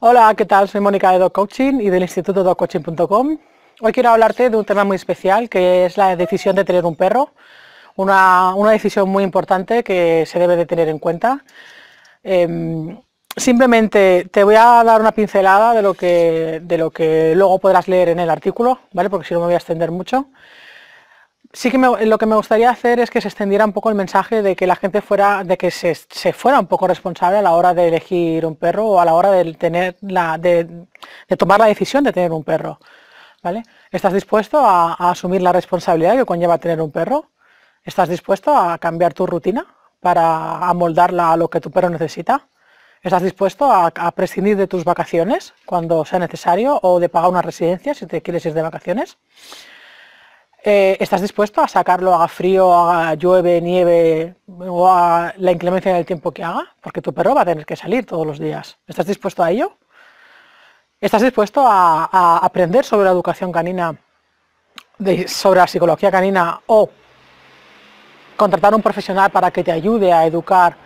Hola, ¿qué tal? Soy Mónica de Doc Coaching y del Instituto DocCoaching.com. Hoy quiero hablarte de un tema muy especial que es la decisión de tener un perro. Una, decisión muy importante que se debe de tener en cuenta. Em, simplemente te voy a dar una pincelada de lo, que, de lo que luego podrás leer en el artículo, ¿vale? Porque si no me voy a extender mucho sí que lo que me gustaría hacer es que se extendiera un poco el mensaje de que la gente fuera, de que se, fuera un poco responsable a la hora de elegir un perro o a la hora de tener de, tomar la decisión de tener un perro. ¿Vale? ¿Estás dispuesto a, asumir la responsabilidad que conlleva tener un perro? ¿Estás dispuesto a cambiar tu rutina para amoldarla a lo que tu perro necesita? ¿Estás dispuesto a, a prescindir de tus vacaciones cuando sea necesario o de pagar una residencia si te quieres ir de vacaciones? Eh, ¿estás dispuesto a sacarlo, haga frío, haga llueve, nieve o a la inclemencia del tiempo que haga? Porque tu perro va a tener que salir todos los días. ¿Estás dispuesto a ello? ¿Estás dispuesto a, aprender sobre la educación canina, sobre la psicología canina o contratar un profesional para que te ayude a educar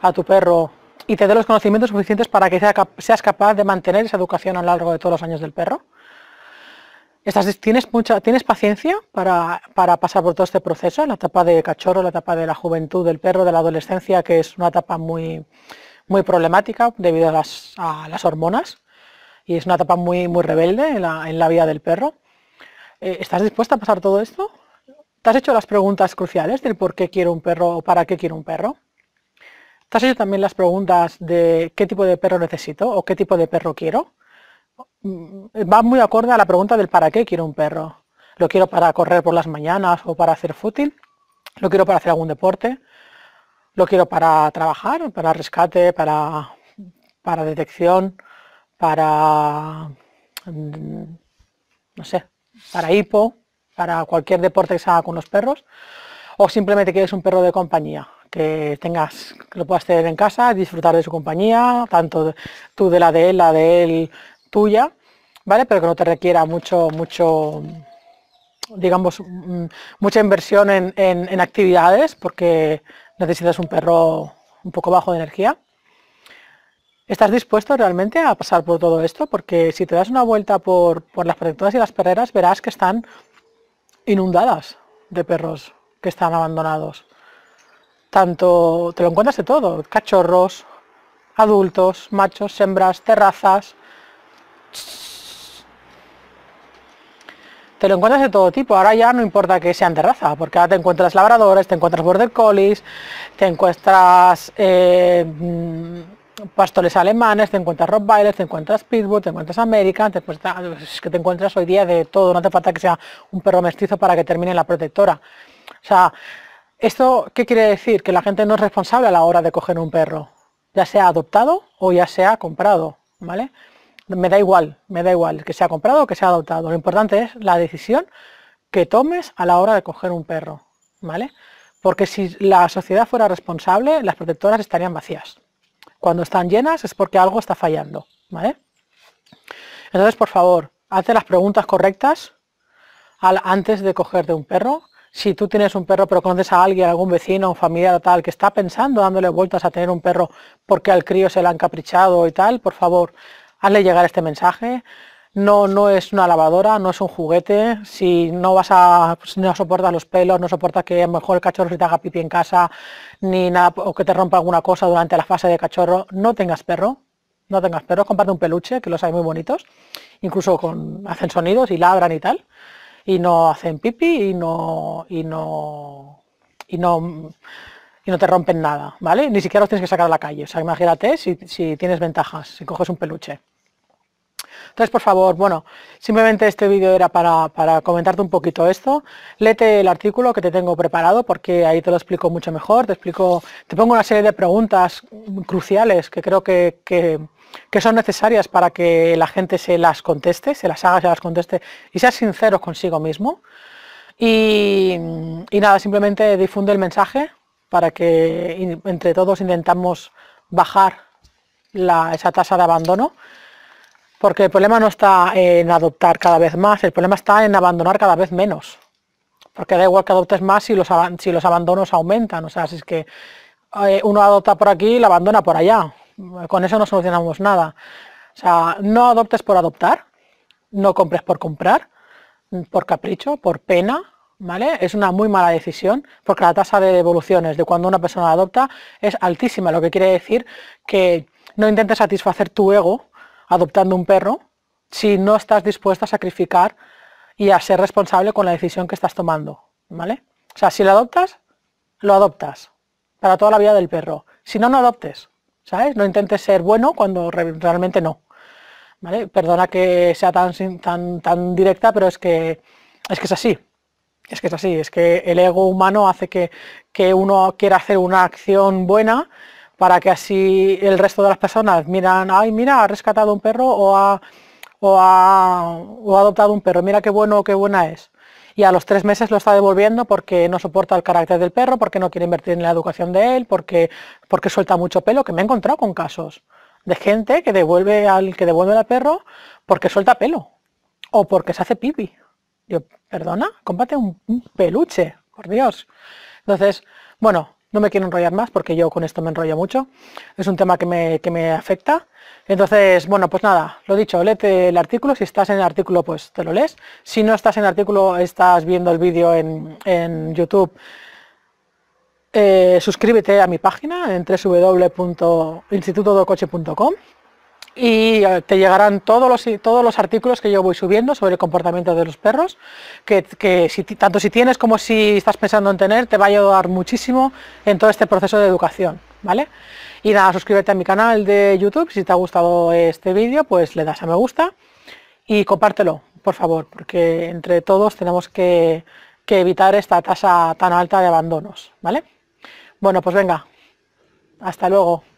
a tu perro y te dé los conocimientos suficientes para que seas capaz de mantener esa educación a lo largo de todos los años del perro? tienes, mucha, ¿Tienes paciencia para, pasar por todo este proceso? La etapa de cachorro, la etapa de la juventud, del perro, de la adolescencia, que es una etapa muy, muy problemática debido a las, hormonas y es una etapa muy, muy rebelde en la, vida del perro. Eh, ¿Estás dispuesta a pasar todo esto? ¿Te has hecho las preguntas cruciales del por qué quiero un perro o para qué quiero un perro? ¿Te has hecho también las preguntas de qué tipo de perro necesito o qué tipo de perro quiero? va muy acorde a la pregunta del para qué quiero un perro. ¿Lo quiero para correr por las mañanas o para hacer fútil? ¿Lo quiero para hacer algún deporte? ¿Lo quiero para trabajar, para rescate, para, para detección, para, mm, no sé, para hipo, para cualquier deporte que se haga con los perros? ¿O simplemente quieres un perro de compañía? que tengas, que lo puedas tener en casa, disfrutar de su compañía, tanto tú de la de él, la de él, tuya, ¿vale? Pero que no te requiera mucho, mucho digamos, mm, mucha inversión en, actividades porque necesitas un perro un poco bajo de energía. ¿Estás dispuesto realmente a pasar por todo esto? Porque si te das una vuelta por, las protectoras y las perreras, verás que están inundadas de perros que están abandonados. Tanto, te lo encuentras de todo, cachorros, adultos, machos, hembras, terrazas, te lo encuentras de todo tipo. Ahora ya no importa que sean de raza, porque ahora te encuentras labradores, te encuentras border collies, te encuentras eh, mm, pastores alemanes, te encuentras rottweilers, te encuentras pitbull, te encuentras american, te encuentras, pues es que te encuentras hoy día de todo. No te falta que sea un perro mestizo para que termine la protectora. O sea, ¿esto qué quiere decir? Que la gente no es responsable a la hora de coger un perro, ya sea adoptado o ya sea comprado, ¿vale? me da igual, me da igual que se ha comprado o que ha adoptado. Lo importante es la decisión que tomes a la hora de coger un perro, ¿vale? Porque si la sociedad fuera responsable, las protectoras estarían vacías. Cuando están llenas es porque algo está fallando, ¿vale? Entonces, por favor, haz las preguntas correctas antes de cogerte un perro. Si tú tienes un perro pero conoces a alguien, algún vecino, o familiar o tal, que está pensando, dándole vueltas a tener un perro porque al crío se le han caprichado y tal, por favor, hazle llegar este mensaje. No, no es una lavadora, no es un juguete. Si no vas a, no soportas los pelos, no soportas que a lo mejor el cachorro se te haga pipi en casa, ni nada, o que te rompa alguna cosa durante la fase de cachorro, no tengas perro, no tengas perro, comparte un peluche, que los hay muy bonitos, incluso con, hacen sonidos y labran y tal, y no hacen pipi y no, y no, y no, y no te rompen nada, ¿vale? Ni siquiera los tienes que sacar a la calle, o sea, imagínate si tienes ventajas, si coges un peluche. Entonces, por favor, bueno, simplemente este vídeo era para, comentarte un poquito esto. Lete el artículo que te tengo preparado porque ahí te lo explico mucho mejor. Te explico, te pongo una serie de preguntas cruciales que creo que, son necesarias para que la gente se las conteste, se las haga, se las conteste y sea sincero consigo mismo. Y, nada, simplemente difunde el mensaje para que entre todos intentamos bajar esa tasa de abandono porque el problema no está en adoptar cada vez más, el problema está en abandonar cada vez menos. Porque da igual que adoptes más si los, los abandonos aumentan. O sea, si es que eh, uno adopta por aquí y la abandona por allá. Con eso no solucionamos nada. O sea, no adoptes por adoptar, no compres por comprar, por capricho, por pena, ¿vale? Es una muy mala decisión porque la tasa de devoluciones de cuando una persona adopta es altísima, lo que quiere decir que no intentes satisfacer tu ego adoptando un perro si no estás dispuesto a sacrificar y a ser responsable con la decisión que estás tomando, ¿vale? O sea, si lo adoptas, lo adoptas para toda la vida del perro. Si no, no adoptes, ¿sabes? No intentes ser bueno cuando realmente no. ¿Vale? Perdona que sea tan, tan, tan directa, pero es que, es que es así. Es que es así, es que el ego humano hace que, que uno quiera hacer una acción buena para que así el resto de las personas miran, ay, mira, ha rescatado un perro o ha, o ha, adoptado un perro, mira qué bueno o qué buena es. Y a los tres meses lo está devolviendo porque no soporta el carácter del perro, porque no quiere invertir en la educación de él, porque, porque suelta mucho pelo, que me he encontrado con casos de gente que devuelve al que devuelve al perro porque suelta pelo o porque se hace pipi. Yo, perdona, cómpate un peluche, por Dios. Entonces, bueno, no me quiero enrollar más porque yo con esto me enrollo mucho. Es un tema que me, afecta. Entonces, bueno, pues nada, lo dicho, léete el artículo. Si estás en el artículo, pues te lo lees. Si no estás en el artículo, estás viendo el vídeo en, YouTube. Eh, suscríbete a mi página en www.institutodocoche.com y eh, te llegarán todos los, todos los artículos que yo voy subiendo sobre el comportamiento de los perros, que, si, tanto si tienes como si estás pensando en tener, te va a ayudar muchísimo en todo este proceso de educación, ¿vale? Y nada, suscríbete a mi canal de YouTube, si te ha gustado este vídeo, pues le das a me gusta y compártelo, por favor, porque entre todos tenemos que, que evitar esta tasa tan alta de abandonos, ¿vale? Bueno, pues venga, hasta luego.